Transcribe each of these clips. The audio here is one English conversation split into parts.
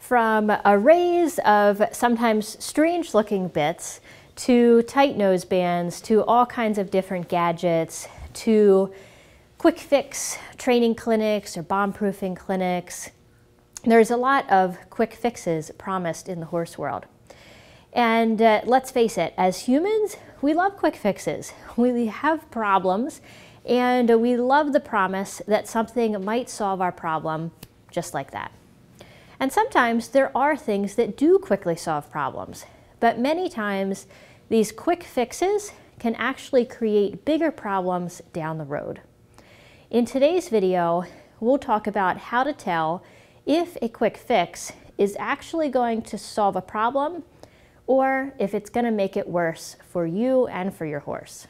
from arrays of sometimes strange looking bits to tight nose bands to all kinds of different gadgets to quick fix training clinics or bomb proofing clinics. There's a lot of quick fixes promised in the horse world. And uh, let's face it, as humans, we love quick fixes. We have problems and we love the promise that something might solve our problem just like that. And sometimes there are things that do quickly solve problems, but many times these quick fixes can actually create bigger problems down the road. In today's video, we'll talk about how to tell if a quick fix is actually going to solve a problem or if it's going to make it worse for you and for your horse.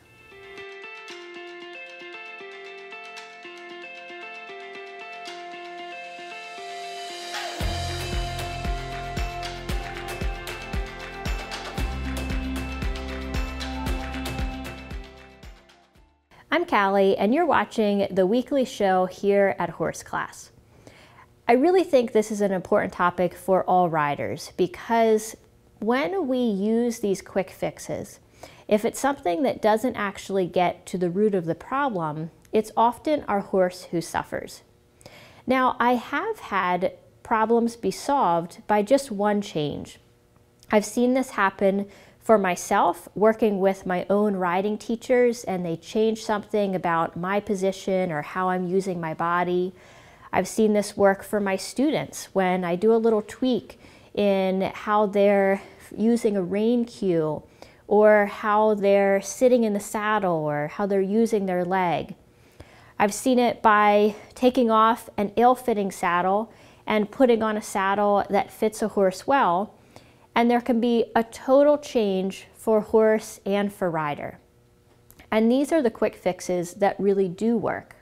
I'm Callie, and you're watching the weekly show here at Horse Class. I really think this is an important topic for all riders because when we use these quick fixes, if it's something that doesn't actually get to the root of the problem, it's often our horse who suffers. Now, I have had problems be solved by just one change. I've seen this happen for myself, working with my own riding teachers and they change something about my position or how I'm using my body. I've seen this work for my students when I do a little tweak in how they're using a rein cue or how they're sitting in the saddle or how they're using their leg. I've seen it by taking off an ill-fitting saddle and putting on a saddle that fits a horse well and there can be a total change for horse and for rider. And these are the quick fixes that really do work.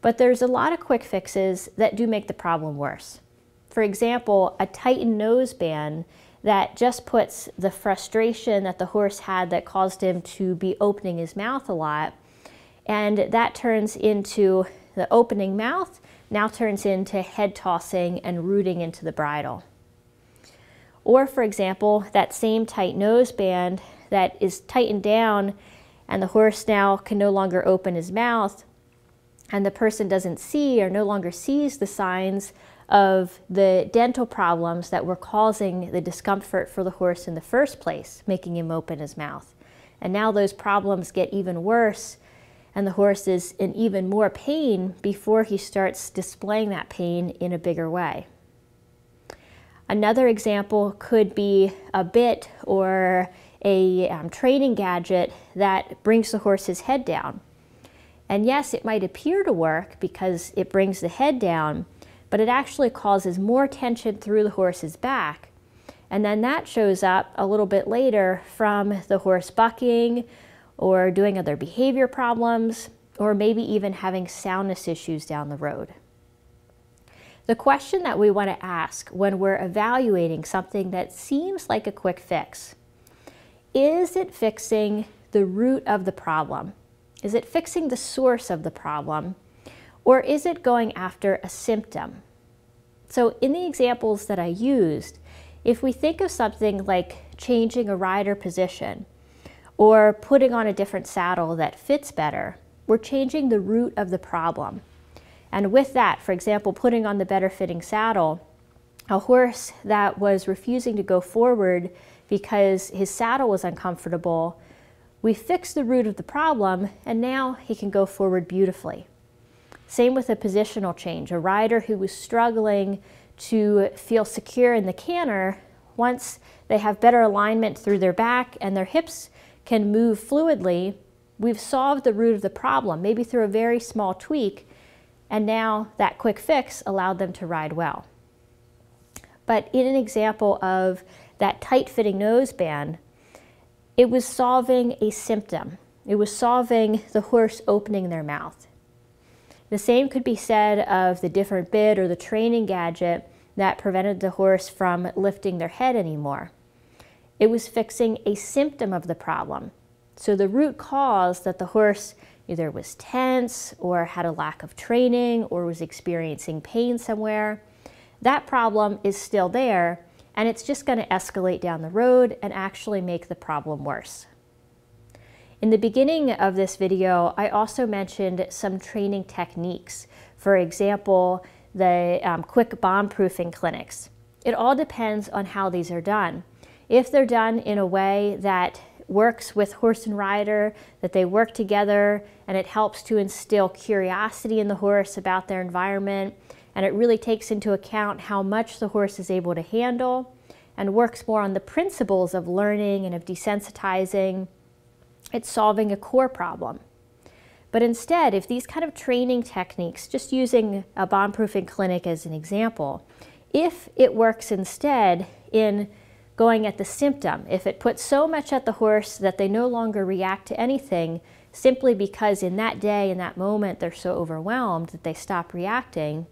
But there's a lot of quick fixes that do make the problem worse. For example, a tightened noseband that just puts the frustration that the horse had that caused him to be opening his mouth a lot, and that turns into the opening mouth now turns into head tossing and rooting into the bridle. Or for example, that same tight noseband that is tightened down and the horse now can no longer open his mouth and the person doesn't see or no longer sees the signs of the dental problems that were causing the discomfort for the horse in the first place, making him open his mouth. And now those problems get even worse and the horse is in even more pain before he starts displaying that pain in a bigger way. Another example could be a bit or a um, training gadget that brings the horse's head down. And yes, it might appear to work because it brings the head down, but it actually causes more tension through the horse's back. And then that shows up a little bit later from the horse bucking or doing other behavior problems or maybe even having soundness issues down the road. The question that we want to ask when we're evaluating something that seems like a quick fix is it fixing the root of the problem? Is it fixing the source of the problem? Or is it going after a symptom? So, in the examples that I used, if we think of something like changing a rider position or putting on a different saddle that fits better, we're changing the root of the problem. And with that, for example, putting on the better fitting saddle, a horse that was refusing to go forward because his saddle was uncomfortable, we fixed the root of the problem and now he can go forward beautifully. Same with a positional change. A rider who was struggling to feel secure in the canter, once they have better alignment through their back and their hips can move fluidly, we've solved the root of the problem, maybe through a very small tweak, and now that quick fix allowed them to ride well. But in an example of that tight fitting noseband, it was solving a symptom. It was solving the horse opening their mouth. The same could be said of the different bit or the training gadget that prevented the horse from lifting their head anymore. It was fixing a symptom of the problem. So the root cause that the horse either was tense or had a lack of training or was experiencing pain somewhere, that problem is still there and it's just going to escalate down the road and actually make the problem worse. In the beginning of this video, I also mentioned some training techniques. For example, the um, quick bomb proofing clinics. It all depends on how these are done. If they're done in a way that works with horse and rider, that they work together, and it helps to instill curiosity in the horse about their environment. And it really takes into account how much the horse is able to handle and works more on the principles of learning and of desensitizing. It's solving a core problem. But instead, if these kind of training techniques, just using a bomb proofing clinic as an example, if it works instead in going at the symptom. If it puts so much at the horse that they no longer react to anything, simply because in that day, in that moment, they're so overwhelmed that they stop reacting,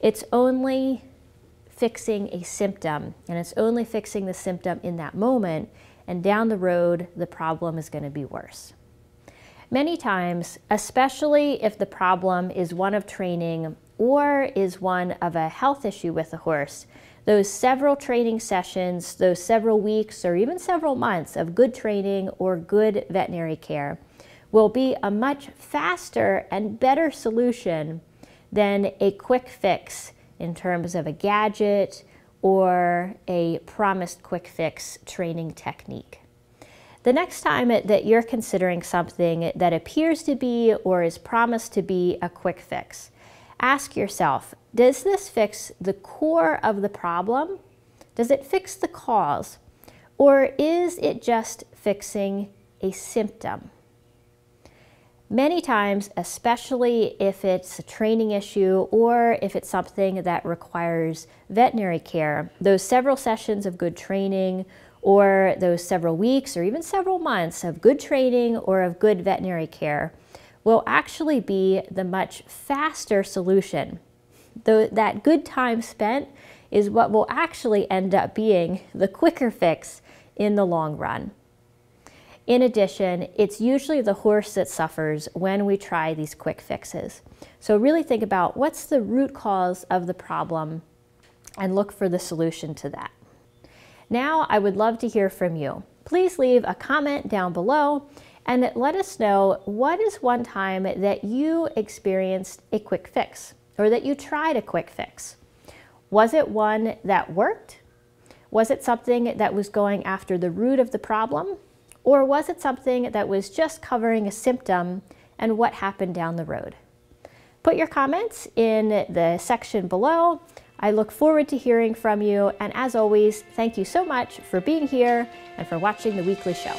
it's only fixing a symptom, and it's only fixing the symptom in that moment, and down the road, the problem is going to be worse. Many times, especially if the problem is one of training or is one of a health issue with the horse, those several training sessions, those several weeks or even several months of good training or good veterinary care will be a much faster and better solution than a quick fix in terms of a gadget or a promised quick fix training technique. The next time that you're considering something that appears to be or is promised to be a quick fix, Ask yourself, does this fix the core of the problem? Does it fix the cause? Or is it just fixing a symptom? Many times, especially if it's a training issue or if it's something that requires veterinary care, those several sessions of good training or those several weeks or even several months of good training or of good veterinary care will actually be the much faster solution. Though that good time spent is what will actually end up being the quicker fix in the long run. In addition, it's usually the horse that suffers when we try these quick fixes. So really think about what's the root cause of the problem and look for the solution to that. Now, I would love to hear from you. Please leave a comment down below and let us know what is one time that you experienced a quick fix or that you tried a quick fix. Was it one that worked? Was it something that was going after the root of the problem? Or was it something that was just covering a symptom and what happened down the road? Put your comments in the section below. I look forward to hearing from you. And as always, thank you so much for being here and for watching The Weekly Show.